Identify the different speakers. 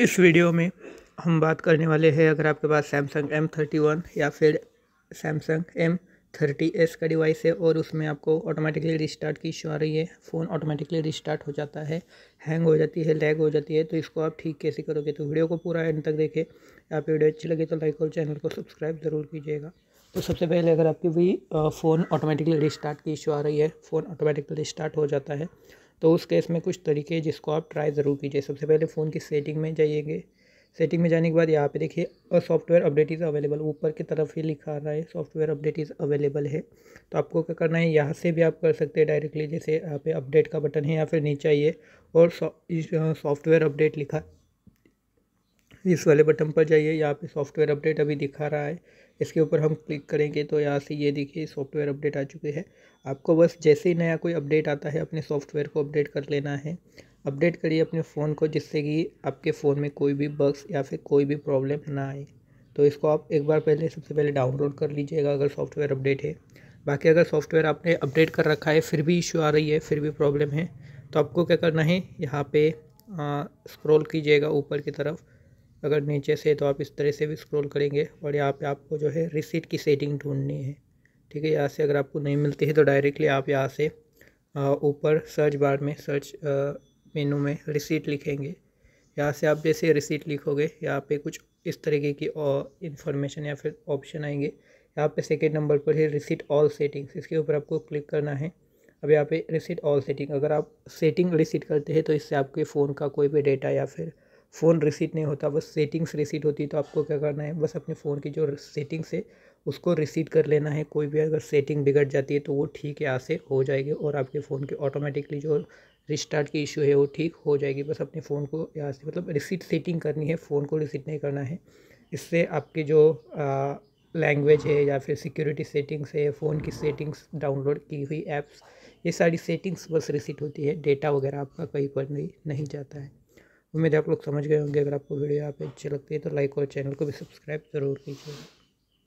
Speaker 1: इस वीडियो में हम बात करने वाले हैं अगर आपके पास सैमसंग एम थर्टी वन या फिर सैमसंग एम थर्टी एस का डिवाइस है और उसमें आपको ऑटोमेटिकली रिस्टार्ट की इशू आ रही है फ़ोन ऑटोमेटिकली रिस्टार्ट हो जाता है हैंग हो जाती है लैग हो जाती है तो इसको आप ठीक कैसे करोगे तो वीडियो को पूरा एंड तक देखें आप वीडियो अच्छी लगे तो लाइक और चैनल को सब्सक्राइब ज़रूर कीजिएगा तो सबसे पहले अगर आपकी भी फ़ोन ऑटोमेटिकली रिस्टार्ट की इशू आ रही है फ़ोन ऑटोमेटिकली रिस्टार्ट हो जाता है तो उस केस में कुछ तरीके हैं जिसको आप ट्राई ज़रूर कीजिए सबसे पहले फ़ोन की सेटिंग में जाइएगे सेटिंग में जाने के बाद यहाँ पे देखिए सॉफ्टवेयर अपडेट इज़ अवेलेबल ऊपर की तरफ ही लिखा आ रहा है सॉफ्टवेयर अपडेट इज़ अवेलेबल है तो आपको क्या करना है यहाँ से भी आप कर सकते हैं डायरेक्टली जैसे यहाँ पे अपडेट का बटन है या फिर नीचे आइए और सॉफ्टवेयर अपडेट लिखा इस वाले बटन पर जाइए यहाँ पे सॉफ्टवेयर अपडेट अभी दिखा रहा है इसके ऊपर हम क्लिक करेंगे तो यहाँ से ये देखिए सॉफ्टवेयर अपडेट आ चुके हैं आपको बस जैसे ही नया कोई अपडेट आता है अपने सॉफ्टवेयर को अपडेट कर लेना है अपडेट करिए अपने फ़ोन को जिससे कि आपके फ़ोन में कोई भी बग्स या फिर कोई भी प्रॉब्लम ना आए तो इसको आप एक बार पहले सबसे पहले डाउनलोड कर लीजिएगा अगर सॉफ्टवेयर अपडेट है बाकी अगर सॉफ्टवेयर आपने अपडेट कर रखा है फिर भी इशू आ रही है फिर भी प्रॉब्लम है तो आपको क्या करना है यहाँ पे स्क्रॉल कीजिएगा ऊपर की तरफ अगर नीचे से तो आप इस तरह से भी स्क्रॉल करेंगे और यहाँ पे आपको जो है रिसीट की सेटिंग ढूंढनी है ठीक है यहाँ से अगर आपको नहीं मिलती है तो डायरेक्टली आप यहाँ से ऊपर सर्च बार में सर्च मेनू में रिसीट लिखेंगे यहाँ से आप जैसे रिसीट लिखोगे यहाँ पे कुछ इस तरीके की इन्फॉर्मेशन या फिर ऑप्शन आएंगे यहाँ पे सेकेंड नंबर पर है रिसीट ऑल सेटिंग्स इसके ऊपर आपको क्लिक करना है अब यहाँ पे रिसीट ऑल सेटिंग अगर आप सेटिंग रिसीट करते हैं तो इससे आपके फ़ोन का कोई भी डेटा या फिर फ़ोन रिसीट नहीं होता बस सेटिंग्स रिसीट होती है तो आपको क्या करना है बस अपने फ़ोन की जो सेटिंग्स है उसको रिसीट कर लेना है कोई भी अगर सेटिंग बिगड़ जाती है तो वो ठीक यहाँ से हो जाएगी और आपके फ़ोन की ऑटोमेटिकली जो रिस्टार्ट की इशू है वो ठीक हो जाएगी बस अपने फ़ोन को यहाँ से मतलब रिसीट सेटिंग करनी है फ़ोन को रिसीट नहीं करना है इससे आपकी जो लैंग्वेज है या फिर सिक्योरिटी सेटिंग्स है फ़ोन की सेटिंग्स डाउनलोड की हुई ऐप्स ये सारी सेटिंग्स बस रिसीट होती है डेटा वगैरह आपका कहीं पर नहीं, नहीं जाता है उम्मीद है आप लोग समझ गए होंगे अगर आपको वीडियो यहाँ पे अच्छी लगती है तो लाइक और चैनल को भी सब्सक्राइब ज़रूर कीजिएगा